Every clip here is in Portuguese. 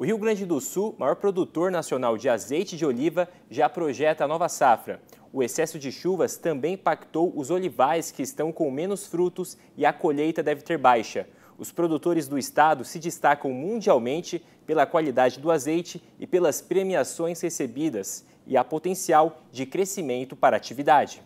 O Rio Grande do Sul, maior produtor nacional de azeite de oliva, já projeta a nova safra. O excesso de chuvas também impactou os olivais que estão com menos frutos e a colheita deve ter baixa. Os produtores do estado se destacam mundialmente pela qualidade do azeite e pelas premiações recebidas, e há potencial de crescimento para a atividade.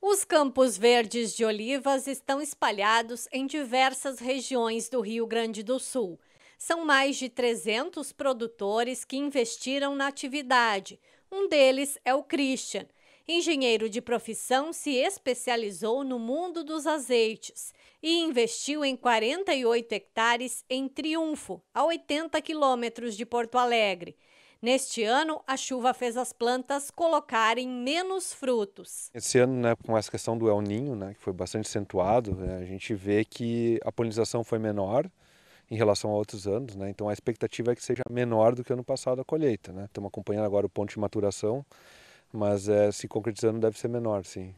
Os campos verdes de olivas estão espalhados em diversas regiões do Rio Grande do Sul. São mais de 300 produtores que investiram na atividade. Um deles é o Christian. Engenheiro de profissão, se especializou no mundo dos azeites e investiu em 48 hectares em Triunfo, a 80 quilômetros de Porto Alegre. Neste ano, a chuva fez as plantas colocarem menos frutos. Esse ano, né, com essa questão do El Ninho, né, que foi bastante acentuado, né, a gente vê que a polinização foi menor, em relação a outros anos, né? Então a expectativa é que seja menor do que ano passado a colheita, né? Estamos acompanhando agora o ponto de maturação, mas é, se concretizando deve ser menor, sim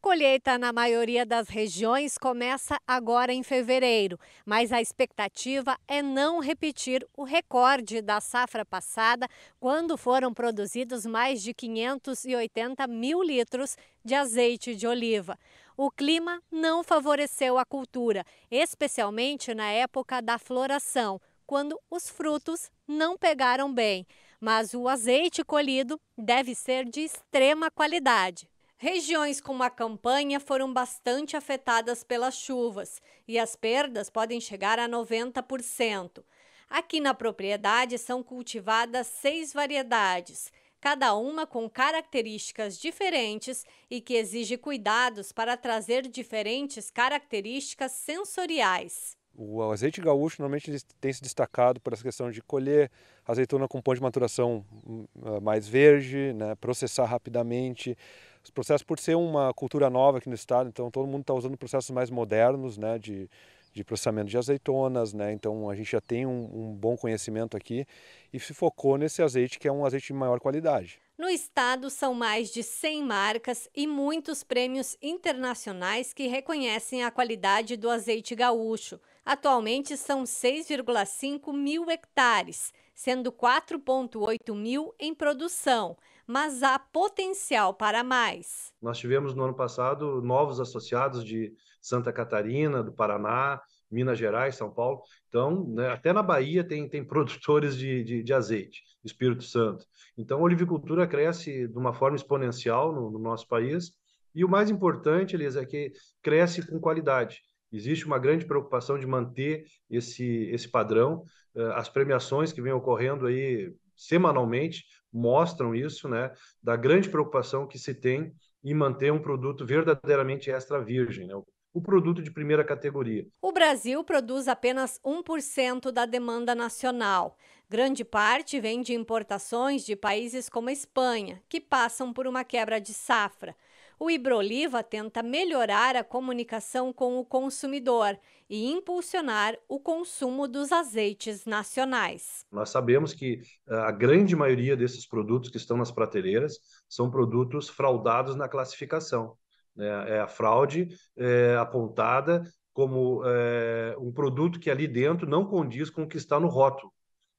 colheita na maioria das regiões começa agora em fevereiro, mas a expectativa é não repetir o recorde da safra passada, quando foram produzidos mais de 580 mil litros de azeite de oliva. O clima não favoreceu a cultura, especialmente na época da floração, quando os frutos não pegaram bem. Mas o azeite colhido deve ser de extrema qualidade. Regiões como a campanha foram bastante afetadas pelas chuvas e as perdas podem chegar a 90%. Aqui na propriedade são cultivadas seis variedades, cada uma com características diferentes e que exige cuidados para trazer diferentes características sensoriais. O azeite gaúcho normalmente tem se destacado por essa questão de colher azeitona com ponto de maturação hum, ah, mais verde, né, processar rapidamente, os processos, por ser uma cultura nova aqui no estado, então todo mundo está usando processos mais modernos, né, de, de processamento de azeitonas, né? Então a gente já tem um, um, bom conhecimento aqui e se focou nesse azeite que é um azeite de maior qualidade. No estado são mais de 100 marcas e muitos prêmios internacionais que reconhecem a qualidade do azeite gaúcho. Atualmente são 6,5 mil hectares, sendo 4,8 mil em produção mas há potencial para mais. Nós tivemos no ano passado novos associados de Santa Catarina, do Paraná, Minas Gerais, São Paulo. Então, né, até na Bahia tem, tem produtores de, de, de, azeite, Espírito Santo. Então, a olivicultura cresce de uma forma exponencial no, no nosso país. E o mais importante, Elisa, é que cresce com qualidade. Existe uma grande preocupação de manter esse, esse padrão. Eh, as premiações que vêm ocorrendo aí semanalmente mostram isso, né? Da grande preocupação que se tem em manter um produto verdadeiramente extra virgem, né? o produto de primeira categoria. O Brasil produz apenas 1% da demanda nacional. Grande parte vem de importações de países como a Espanha, que passam por uma quebra de safra o Ibroliva tenta melhorar a comunicação com o consumidor e impulsionar o consumo dos azeites nacionais. Nós sabemos que eh, a grande maioria desses produtos que estão nas prateleiras são produtos fraudados na classificação. Né? É a fraude é, apontada como é, um produto que ali dentro não condiz com o que está no rótulo.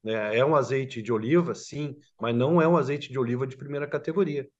Né? É um azeite de oliva, sim, mas não é um azeite de oliva de primeira categoria.